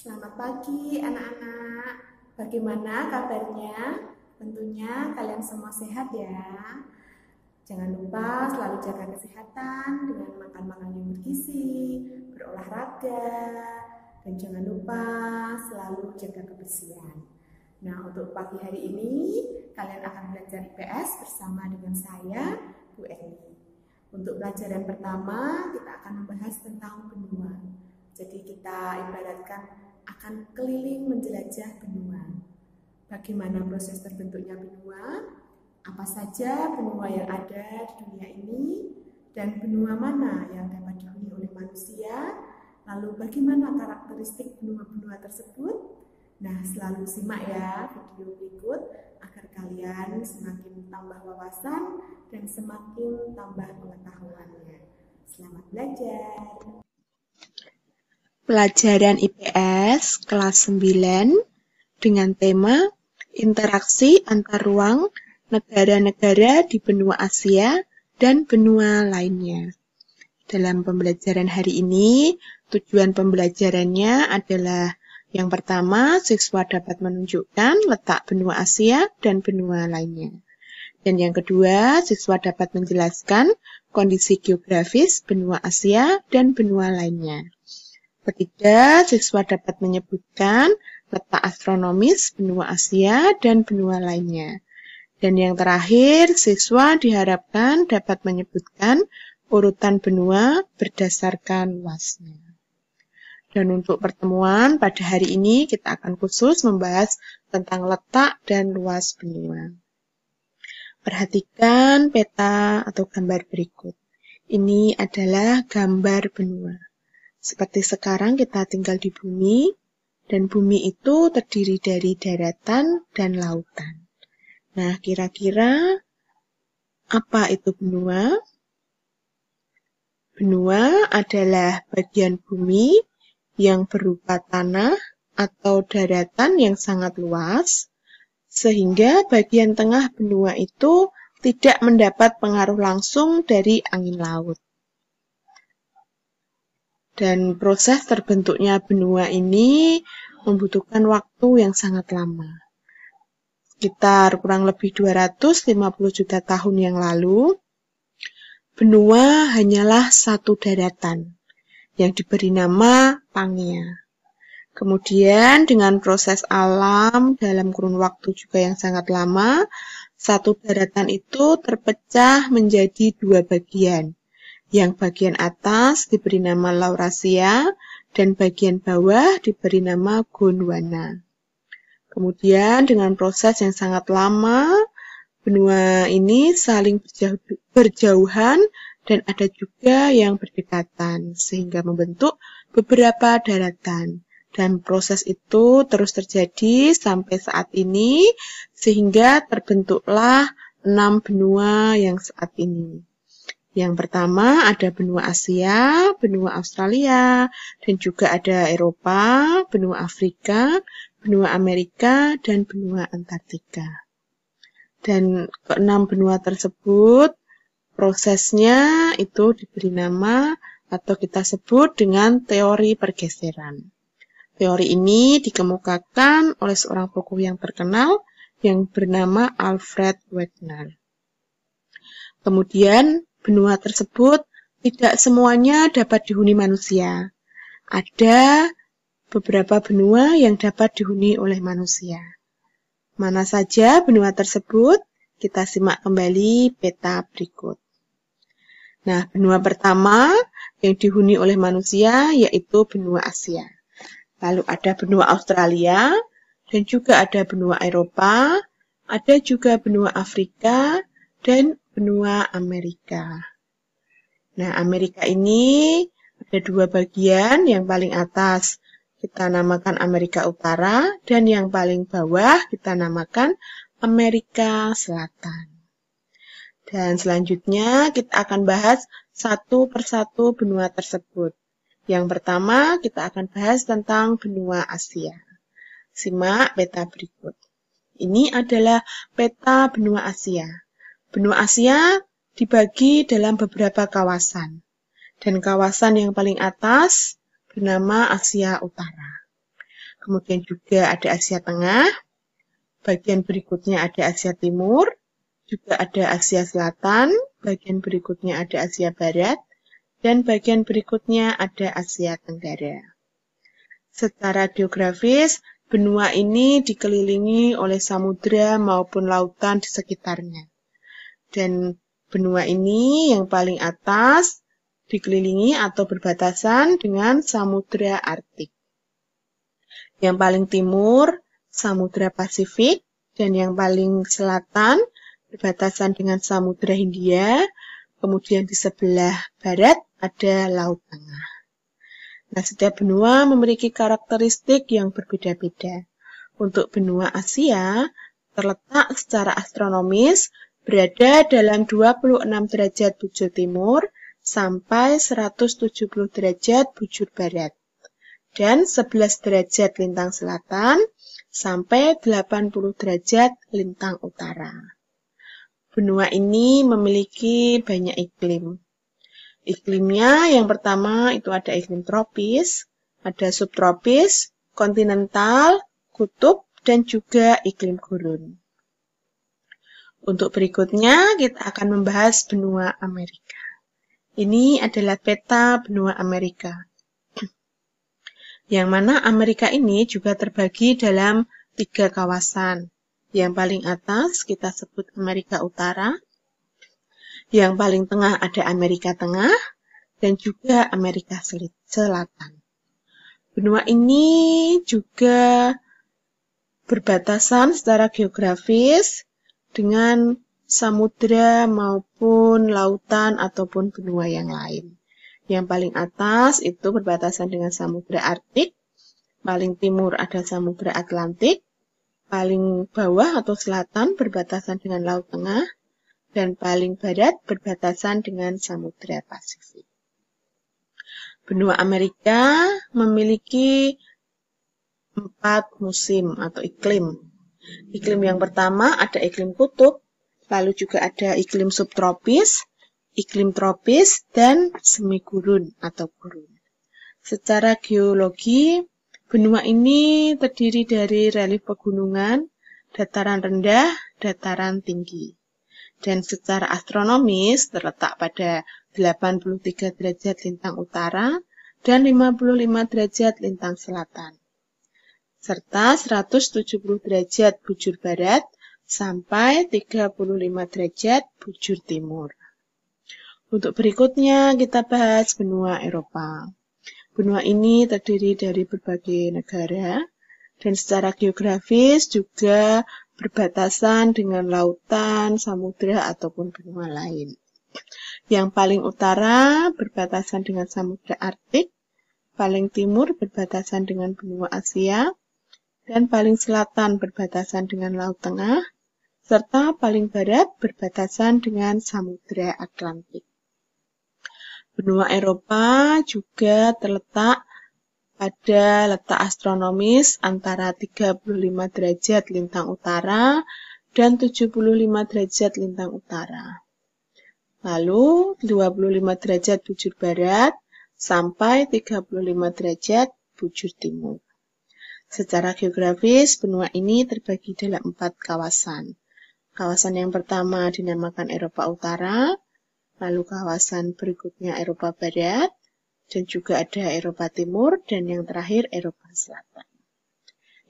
Selamat pagi anak-anak. Bagaimana kabarnya? Tentunya kalian semua sehat ya. Jangan lupa selalu jaga kesehatan dengan makan makanan yang bergizi, berolahraga, dan jangan lupa selalu jaga kebersihan. Nah, untuk pagi hari ini kalian akan belajar IPS bersama dengan saya, Bu Eni. Untuk pelajaran pertama, kita akan membahas tentang benua. Jadi kita ibaratkan akan keliling menjelajah benua. Bagaimana proses terbentuknya benua, apa saja benua yang ada di dunia ini, dan benua mana yang dapat dihuni oleh manusia, lalu bagaimana karakteristik benua-benua tersebut. Nah, selalu simak ya video berikut agar kalian semakin tambah wawasan dan semakin tambah pengetahuannya. Selamat belajar! pelajaran IPS kelas 9 dengan tema Interaksi antar ruang negara-negara di benua Asia dan benua lainnya. Dalam pembelajaran hari ini, tujuan pembelajarannya adalah yang pertama, siswa dapat menunjukkan letak benua Asia dan benua lainnya. Dan yang kedua, siswa dapat menjelaskan kondisi geografis benua Asia dan benua lainnya. Ketiga, siswa dapat menyebutkan letak astronomis benua Asia dan benua lainnya. Dan yang terakhir, siswa diharapkan dapat menyebutkan urutan benua berdasarkan luasnya. Dan untuk pertemuan pada hari ini kita akan khusus membahas tentang letak dan luas benua. Perhatikan peta atau gambar berikut. Ini adalah gambar benua. Seperti sekarang kita tinggal di bumi, dan bumi itu terdiri dari daratan dan lautan. Nah, kira-kira apa itu benua? Benua adalah bagian bumi yang berupa tanah atau daratan yang sangat luas, sehingga bagian tengah benua itu tidak mendapat pengaruh langsung dari angin laut. Dan proses terbentuknya benua ini membutuhkan waktu yang sangat lama. Sekitar kurang lebih 250 juta tahun yang lalu, benua hanyalah satu daratan yang diberi nama Pangea. Kemudian dengan proses alam dalam kurun waktu juga yang sangat lama, satu daratan itu terpecah menjadi dua bagian, yang bagian atas diberi nama Laurasia dan bagian bawah diberi nama Gondwana. Kemudian dengan proses yang sangat lama, benua ini saling berjauhan dan ada juga yang berdekatan sehingga membentuk beberapa daratan. Dan proses itu terus terjadi sampai saat ini sehingga terbentuklah enam benua yang saat ini. Yang pertama ada benua Asia, benua Australia, dan juga ada Eropa, benua Afrika, benua Amerika, dan benua Antartika. Dan keenam benua tersebut prosesnya itu diberi nama atau kita sebut dengan teori pergeseran. Teori ini dikemukakan oleh seorang tokoh yang terkenal yang bernama Alfred Wegener. Kemudian Benua tersebut tidak semuanya dapat dihuni manusia. Ada beberapa benua yang dapat dihuni oleh manusia. Mana saja benua tersebut? Kita simak kembali peta berikut. Nah, benua pertama yang dihuni oleh manusia yaitu benua Asia. Lalu ada benua Australia dan juga ada benua Eropa, ada juga benua Afrika dan benua Amerika. Nah, Amerika ini ada dua bagian, yang paling atas kita namakan Amerika Utara dan yang paling bawah kita namakan Amerika Selatan. Dan selanjutnya kita akan bahas satu persatu benua tersebut. Yang pertama kita akan bahas tentang benua Asia. Simak peta berikut. Ini adalah peta benua Asia. Benua Asia dibagi dalam beberapa kawasan, dan kawasan yang paling atas bernama Asia Utara. Kemudian juga ada Asia Tengah, bagian berikutnya ada Asia Timur, juga ada Asia Selatan, bagian berikutnya ada Asia Barat, dan bagian berikutnya ada Asia Tenggara. Secara geografis, benua ini dikelilingi oleh samudera maupun lautan di sekitarnya dan benua ini yang paling atas dikelilingi atau berbatasan dengan Samudra Arktik. Yang paling timur, Samudra Pasifik, dan yang paling selatan berbatasan dengan Samudra Hindia, kemudian di sebelah barat ada Laut Tengah. Nah, setiap benua memiliki karakteristik yang berbeda-beda. Untuk benua Asia, terletak secara astronomis berada dalam 26 derajat bujur timur sampai 170 derajat bujur barat dan 11 derajat lintang selatan sampai 80 derajat lintang utara. Benua ini memiliki banyak iklim. Iklimnya yang pertama itu ada iklim tropis, ada subtropis, kontinental, kutub, dan juga iklim gurun. Untuk berikutnya, kita akan membahas benua Amerika. Ini adalah peta benua Amerika. Yang mana Amerika ini juga terbagi dalam tiga kawasan. Yang paling atas kita sebut Amerika Utara, yang paling tengah ada Amerika Tengah, dan juga Amerika Selatan. Benua ini juga berbatasan secara geografis dengan samudra maupun lautan ataupun benua yang lain. Yang paling atas itu berbatasan dengan samudra Arktik, paling timur ada samudra Atlantik, paling bawah atau selatan berbatasan dengan laut tengah, dan paling barat berbatasan dengan samudra Pasifik. Benua Amerika memiliki empat musim atau iklim Iklim yang pertama ada iklim kutub, lalu juga ada iklim subtropis, iklim tropis, dan semi gurun atau gurun. Secara geologi, benua ini terdiri dari relief pegunungan, dataran rendah, dataran tinggi. Dan secara astronomis terletak pada 83 derajat lintang utara dan 55 derajat lintang selatan serta 170 derajat bujur barat sampai 35 derajat bujur timur. Untuk berikutnya kita bahas benua Eropa. Benua ini terdiri dari berbagai negara dan secara geografis juga berbatasan dengan lautan, samudra, ataupun benua lain. Yang paling utara berbatasan dengan samudra Arktik, paling timur berbatasan dengan benua Asia, dan paling selatan berbatasan dengan Laut Tengah, serta paling barat berbatasan dengan Samudra Atlantik. Benua Eropa juga terletak pada letak astronomis antara 35 derajat lintang utara dan 75 derajat lintang utara. Lalu 25 derajat bujur barat sampai 35 derajat bujur timur. Secara geografis, benua ini terbagi dalam empat kawasan. Kawasan yang pertama dinamakan Eropa Utara, lalu kawasan berikutnya Eropa Barat, dan juga ada Eropa Timur, dan yang terakhir Eropa Selatan.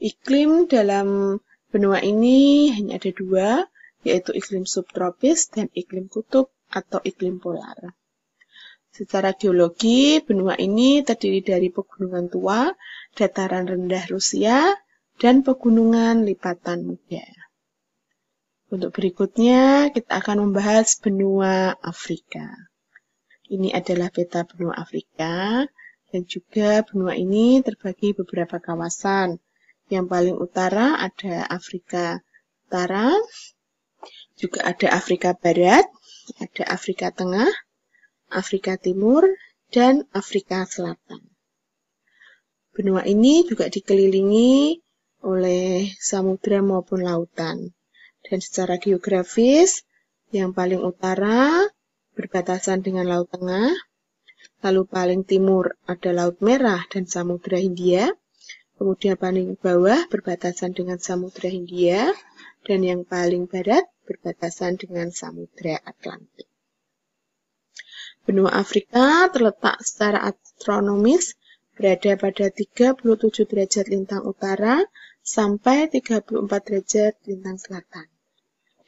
Iklim dalam benua ini hanya ada dua, yaitu iklim subtropis dan iklim kutub atau iklim polar. Secara geologi, benua ini terdiri dari pegunungan tua dataran rendah Rusia, dan pegunungan lipatan muda. Untuk berikutnya, kita akan membahas benua Afrika. Ini adalah peta benua Afrika, dan juga benua ini terbagi beberapa kawasan. Yang paling utara ada Afrika Utara, juga ada Afrika Barat, ada Afrika Tengah, Afrika Timur, dan Afrika Selatan. Benua ini juga dikelilingi oleh samudra maupun lautan. Dan secara geografis, yang paling utara berbatasan dengan Laut Tengah, lalu paling timur ada Laut Merah dan Samudra Hindia, kemudian paling bawah berbatasan dengan Samudra Hindia, dan yang paling barat berbatasan dengan Samudra Atlantik. Benua Afrika terletak secara astronomis berada pada 37 derajat lintang utara sampai 34 derajat lintang selatan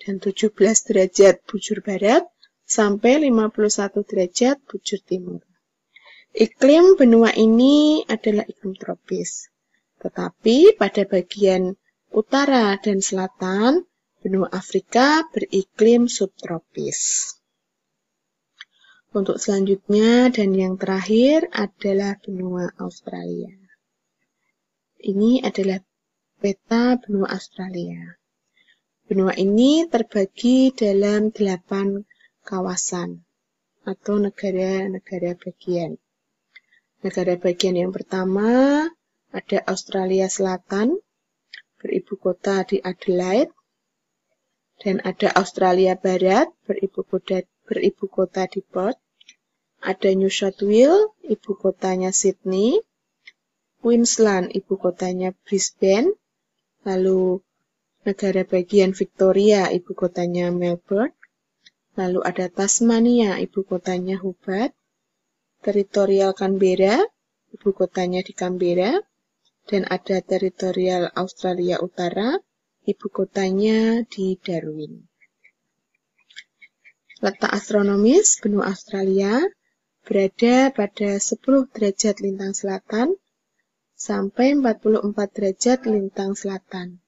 dan 17 derajat bujur barat sampai 51 derajat bujur timur. Iklim benua ini adalah iklim tropis. Tetapi pada bagian utara dan selatan, benua Afrika beriklim subtropis. Untuk selanjutnya dan yang terakhir adalah benua Australia. Ini adalah peta benua Australia. Benua ini terbagi dalam delapan kawasan atau negara-negara bagian. Negara bagian yang pertama ada Australia Selatan, beribu kota di Adelaide, dan ada Australia Barat, beribu kota beribu kota di Perth, ada New South Wales, ibu kotanya Sydney, Queensland, ibu kotanya Brisbane, lalu negara bagian Victoria, ibu kotanya Melbourne, lalu ada Tasmania, ibu kotanya Hobart, teritorial Canberra, ibu kotanya di Canberra, dan ada teritorial Australia Utara, ibu kotanya di Darwin. Letak astronomis benua Australia berada pada 10 derajat lintang selatan sampai 44 derajat lintang selatan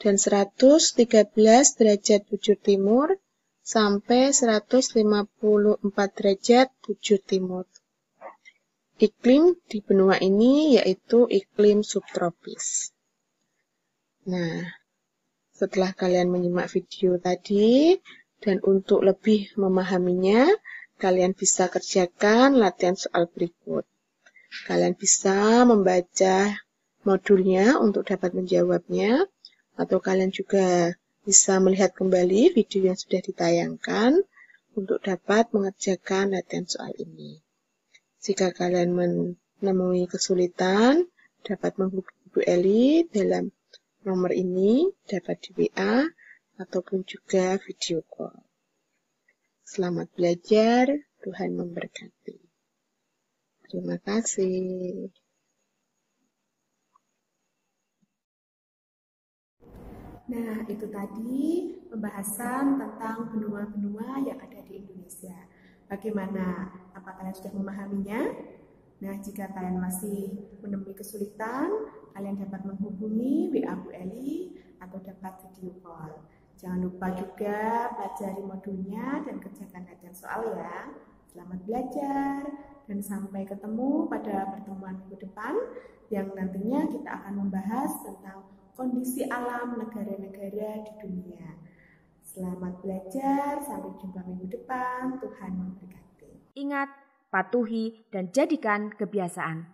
dan 113 derajat bujur timur sampai 154 derajat bujur timur. Iklim di benua ini yaitu iklim subtropis. Nah, setelah kalian menyimak video tadi, dan untuk lebih memahaminya, kalian bisa kerjakan latihan soal berikut. Kalian bisa membaca modulnya untuk dapat menjawabnya, atau kalian juga bisa melihat kembali video yang sudah ditayangkan untuk dapat mengerjakan latihan soal ini. Jika kalian menemui kesulitan, dapat menghubungi Bu Eli dalam nomor ini, dapat di WA, ataupun juga video call. Selamat belajar, Tuhan memberkati. Terima kasih. Nah, itu tadi pembahasan tentang benua-benua yang ada di Indonesia. Bagaimana? Apa kalian sudah memahaminya? Nah, jika kalian masih menemui kesulitan, kalian dapat menghubungi WA Bu Eli atau dapat video call. Jangan lupa juga pelajari modulnya dan kerjakan latihan soal ya. Selamat belajar dan sampai ketemu pada pertemuan minggu depan yang nantinya kita akan membahas tentang kondisi alam negara-negara di dunia. Selamat belajar, sampai jumpa minggu depan. Tuhan memberkati. Ingat, patuhi dan jadikan kebiasaan.